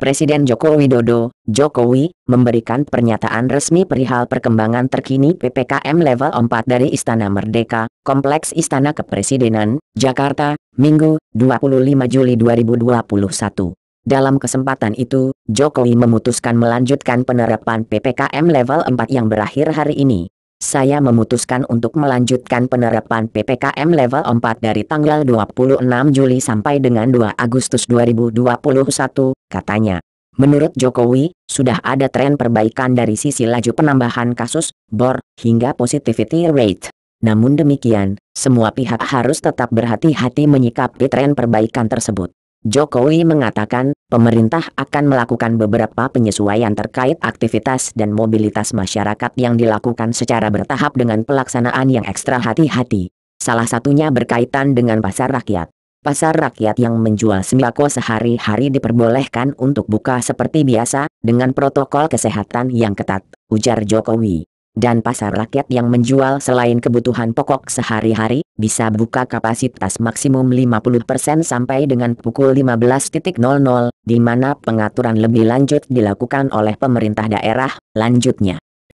Presiden Joko Widodo, Jokowi, memberikan pernyataan resmi perihal perkembangan terkini PPKM level 4 dari Istana Merdeka, Kompleks Istana Kepresidenan, Jakarta, Minggu, 25 Juli 2021. Dalam kesempatan itu, Jokowi memutuskan melanjutkan penerapan PPKM level 4 yang berakhir hari ini. Saya memutuskan untuk melanjutkan penerapan PPKM level 4 dari tanggal 26 Juli sampai dengan 2 Agustus 2021, katanya. Menurut Jokowi, sudah ada tren perbaikan dari sisi laju penambahan kasus, BOR, hingga positivity rate. Namun demikian, semua pihak harus tetap berhati-hati menyikapi tren perbaikan tersebut. Jokowi mengatakan, pemerintah akan melakukan beberapa penyesuaian terkait aktivitas dan mobilitas masyarakat yang dilakukan secara bertahap dengan pelaksanaan yang ekstra hati-hati. Salah satunya berkaitan dengan pasar rakyat. Pasar rakyat yang menjual sembako sehari-hari diperbolehkan untuk buka seperti biasa, dengan protokol kesehatan yang ketat, ujar Jokowi. Dan pasar rakyat yang menjual selain kebutuhan pokok sehari-hari, bisa buka kapasitas maksimum 50% sampai dengan pukul 15.00, di mana pengaturan lebih lanjut dilakukan oleh pemerintah daerah, lanjutnya.